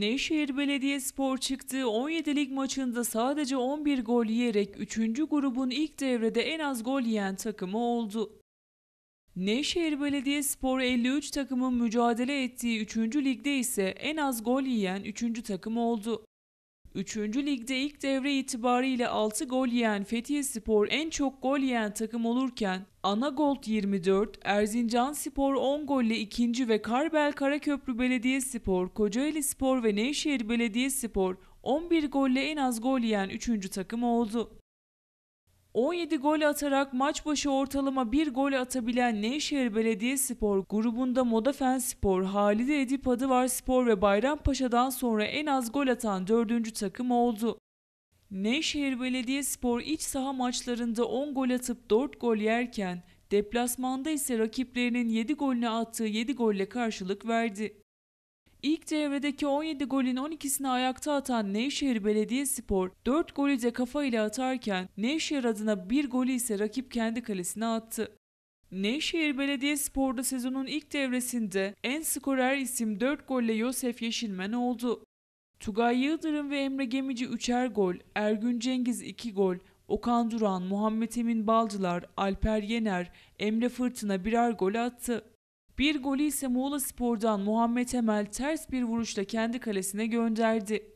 Nevşehir Belediyespor çıktı 17 lig maçında sadece 11 gol yiyerek 3. grubun ilk devrede en az gol yiyen takımı oldu. Nevşehir Belediyespor 53 takımın mücadele ettiği 3. ligde ise en az gol yiyen 3. takım oldu. 3. Lig'de ilk devre itibariyle 6 gol yiyen Fethiye Spor en çok gol yiyen takım olurken Anagold 24, Erzincan Spor 10 golle 2. ve Karbel Karaköprü Belediye Spor, Kocaeli Spor ve Nevşehir Belediye Spor 11 golle en az gol yiyen 3. takım oldu. 17 gol atarak maç başı ortalama 1 gol atabilen Nevşehir Belediyespor grubunda Modafen Spor, Halide Edip Adıvar Spor ve Bayrampaşa'dan sonra en az gol atan 4. takım oldu. Nevşehir Belediyespor iç saha maçlarında 10 gol atıp 4 gol yerken deplasmanda ise rakiplerinin 7 golünü attığı 7 golle karşılık verdi. İlk devredeki 17 golün 12'sini ayakta atan Nevşehir Belediyespor 4 golü de kafa ile atarken Nevşehir adına 1 golü ise rakip kendi kalesine attı. Nevşehir Belediyespor'da sezonun ilk devresinde en skorer isim 4 golle Yosef Yeşilmen oldu. Tugay Yıldırım ve Emre Gemici 3'er gol, Ergün Cengiz 2 gol, Okan Duran, Muhammed Emin Balcılar, Alper Yener, Emre Fırtına birer gol attı. Bir golü ise Muğla Spor'dan Muhammed Emel ters bir vuruşla kendi kalesine gönderdi.